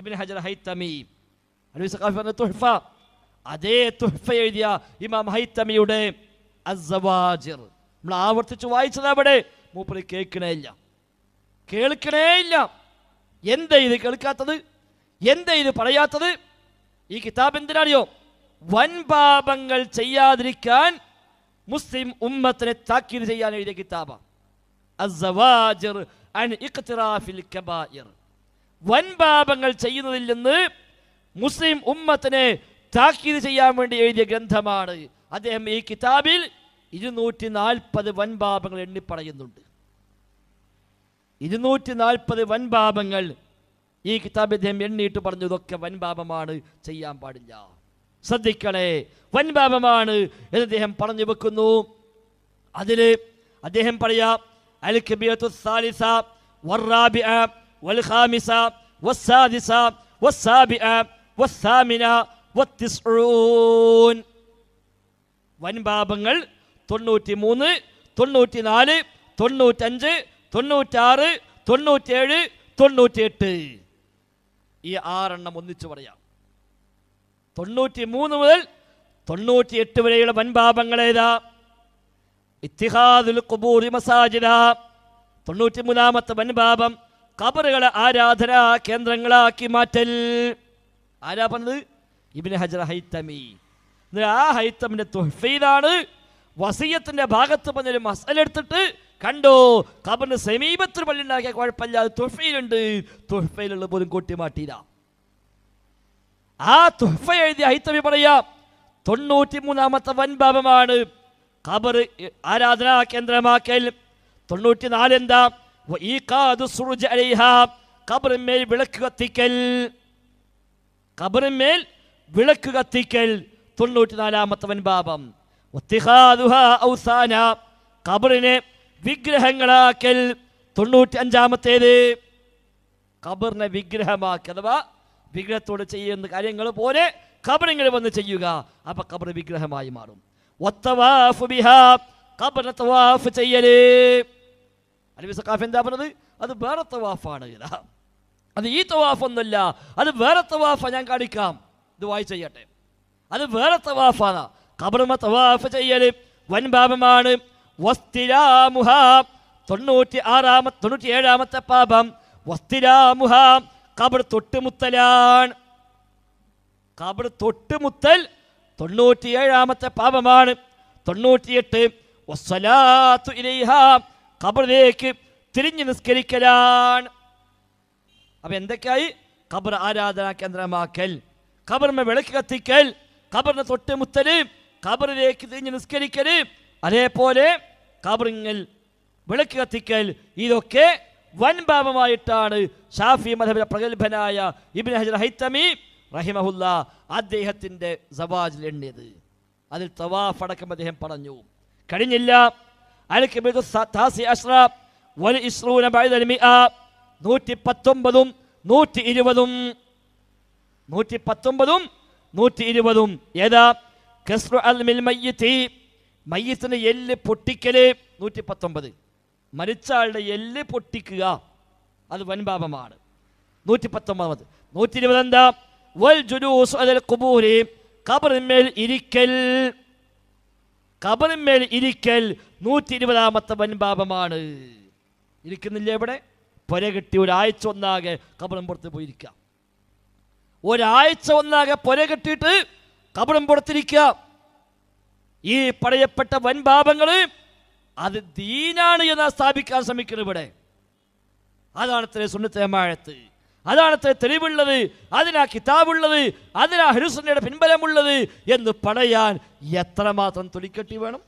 ഇബിൻ ഹജർ ഹൈത്തമി അലി സഖാഫി പറഞ്ഞ തുഹ്ഫ അതേ തുഹ്ഫ എഴുതിയ ഇമാം ഹൈത്തമിയുടെ അസവാജിർ നമ്മൾ ആവർത്തിച്ച് വായിച്ചത് അവിടെ മൂപ്പര് കേൾക്കണേ ഇല്ല കേൾക്കണേ ഇല്ല എന്താ ഇത് കേൾക്കാത്തത് എന്താ ഇത് പറയാത്തത് ഈ കിതാബ് എന്തിനറിയോ വൻപാപങ്ങൾ ചെയ്യാതിരിക്കാൻ മുസ്ലിം ഉമ്മത്തിനെ താക്കീത് ചെയ്യാൻ എഴുതിയ കിതാബാണ് വൻപാപങ്ങൾ ചെയ്യുന്നതിൽ നിന്ന് മുസ്ലിം ഉമ്മത്തിനെ താക്കീത് ചെയ്യാൻ വേണ്ടി എഴുതിയ ഗ്രന്ഥമാണ് അദ്ദേഹം ഈ കിതാബിൽ ഇരുന്നൂറ്റി നാൽപ്പത് വൻപാപങ്ങൾ എണ്ണിപ്പറയുന്നുണ്ട് ഇരുന്നൂറ്റി നാൽപ്പത് വൻപാപങ്ങൾ ഈ കിതാബ് അദ്ദേഹം എണ്ണിയിട്ട് പറഞ്ഞു ഇതൊക്കെ വൻപാപമാണ് ചെയ്യാൻ പാടില്ല ശ്രദ്ധിക്കണേ വൻപാപമാണ് എന്ന് അദ്ദേഹം പറഞ്ഞു വെക്കുന്നു അതിൽ അദ്ദേഹം പറയാം അൽ കബീറത്തു സാലിസ വർറാബിഅ والخامسة والسادسة والسابعة والثامنة والتسعون വൻപാപങ്ങൾ തൊണ്ണൂറ്റി മൂന്ന് തൊണ്ണൂറ്റി നാല് തൊണ്ണൂറ്റഞ്ച് തൊണ്ണൂറ്റാറ് തൊണ്ണൂറ്റേഴ് തൊണ്ണൂറ്റിയെട്ട് ഈ ആറെണ്ണം ഒന്നിച്ചു പറയാം തൊണ്ണൂറ്റി മൂന്ന് മുതൽ തൊണ്ണൂറ്റിയെട്ട് വരെയുള്ള വൻപാപങ്ങൾ ഏതാ ഇത്തിഹാദുൽ കുബൂറി മസാജിദ തൊണ്ണൂറ്റി മൂന്നാമത്തെ വൻപാപം കബറുകളെ ആരാധനാ കേന്ദ്രങ്ങളാക്കി മാറ്റൽ ആരാ പറഞ്ഞത് ഇബിന് ഹജർ ഹൈത്തമി ആ ഹൈത്തമിന്റെ തുഹഫയിലാണ് വസീയത്തിന്റെ ഭാഗത്ത് പറഞ്ഞൊരു മസലെടുത്തിട്ട് കണ്ടോ കബറിന് സമീപത്ത് പള്ളി ഉണ്ടാക്കിയ കുഴപ്പമില്ല അത് തുഹഫയിലുണ്ട് തുഹഫയിലുള്ള പോലും കൂട്ടി മാറ്റിയില്ല ആ തുഹഫ എഴുതിയ ഹൈത്തമി പറയാം തൊണ്ണൂറ്റി മൂന്നാമത്തെ വൻഭാവമാണ് ഖബർ ആരാധനാ കേന്ദ്രമാക്കൽ തൊണ്ണൂറ്റി നാല് എന്താ കബറിന്മേൽ വിളക്ക് കത്തിക്കൽ കബറിന്മേൽ വിളക്ക് കത്തിക്കൽ തൊണ്ണൂറ്റിനാലാമത്തെ വൻപാപം ഔസാന കബറിനെ വിഗ്രഹങ്ങളാക്കൽ തൊണ്ണൂറ്റി അഞ്ചാമത്തേത് കബറിനെ വിഗ്രഹമാക്കി അഥവാ വിഗ്രഹത്തോട് ചെയ്യുന്ന കാര്യങ്ങൾ പോലെ കബറിങ്ങൾ വന്ന് ചെയ്യുക അപ്പം കബർ വിഗ്രഹമായി മാറും ഒത്തവാഫ് ബിഹാ കബറിനെ തവാഫ് ചെയ്യലേ അലവി സഖാഫ് എന്താ പറഞ്ഞത് അത് വേറെ തവാഫാണ് ഇതാ അത് ഈ തവാഫൊന്നല്ല അത് വേറെ തവാഫ ഞാൻ കാണിക്കാം ഇത് വായി ചെയ്യട്ടെ അത് വേറെ തവാഫാണ് കബറുമ തവാഫ് ചെയ്യൽ വൻപാപമാണ് വസ്തിരാമുഹ തൊണ്ണൂറ്റി ആറാമത്തെ തൊണ്ണൂറ്റി ഏഴാമത്തെ പാപം വസ്തിരാമുഹ കബർ തൊട്ടുമുത്തലാണ് കബർ തൊട്ടുമുത്തൽ തൊണ്ണൂറ്റിയേഴാമത്തെ പാപമാണ് തൊണ്ണൂറ്റിയെട്ട് വസ്സലാത്തു ഇലൈഹ ഖബറിലേക്ക് തിരിഞ്ഞു നിസ്കരിക്കലാണ് അപ്പൊ എന്തൊക്കെയായി ഖബർ ആരാധനാ കേന്ദ്രമാക്കൽ ഖബറിന് വിളക്ക് കത്തിക്കൽ ഖബറിന് തൊട്ട് മുത്തല് ഖബറിലേക്ക് തിരിഞ്ഞു നിസ്കരിക്കൽ അതേപോലെ ഖബറിങ്ങൽ വിളക്ക് കത്തിക്കൽ ഇതൊക്കെ വൻ ഷാഫി മധബിലെ പ്രഗത്ഭനായ ഇബിൻ ഹജർ ഹൈത്തമി റഹിമഹുല്ല അദ്ദേഹത്തിൻ്റെ സവാജിൽ എണ്ണിയത് അതിൽ തവാഫ് അദ്ദേഹം പറഞ്ഞു കഴിഞ്ഞില്ല അൽക്കിബിദു ഇസ്രൂന ബൈദൽ നൂറ്റി പത്തൊമ്പതും നൂറ്റി ഇരുപതും നൂറ്റി പത്തൊമ്പതും നൂറ്റി ഇരുപതും ഏതാ കസ്റു മിൽ മയ്യത്തി മയ്യത്തിന് എല്ല് പൊട്ടിക്കല് നൂറ്റി പത്തൊമ്പത് മരിച്ച ആളുടെ എല്ല് പൊട്ടിക്കുക അത് വൻപാപമാണ് നൂറ്റി പത്തൊമ്പത് നൂറ്റി ഇരുപത് എന്താ വൽ ജുലൂസ് അൽ കുബൂരി കബറിന്മേൽ ഇരിക്കൽ കബറിന്മേൽ ഇരിക്കൽ നൂറ്റി ഇരുപതാമത്തെ വൻപാപമാണ് ഇരിക്കുന്നില്ല എവിടെ പുര കിട്ടി ഒരാഴ്ച ഒന്നാകെ കബറും പുറത്ത് പോയിരിക്കാം ഒരാഴ്ച ഒന്നാകെ പുര കെട്ടിയിട്ട് കബറും പുറത്തിരിക്കാം ഈ പടയപ്പെട്ട വൻപാപങ്ങൾ അത് ദീനാണ് എന്ന് സ്ഥാപിക്കാൻ ശ്രമിക്കുന്നു ഇവിടെ അതാണ് ഇത്രയും സുന്നത്തെ മാഴത്ത് അത്ര തെളിവുള്ളത് അതിനാ കിതാബുള്ളത് അതിനാ ഹരിസന്നയുടെ പിൻബലമുള്ളത് എന്ന് പറയാൻ എത്രമാത്രം തുലിക്കെട്ടി വേണം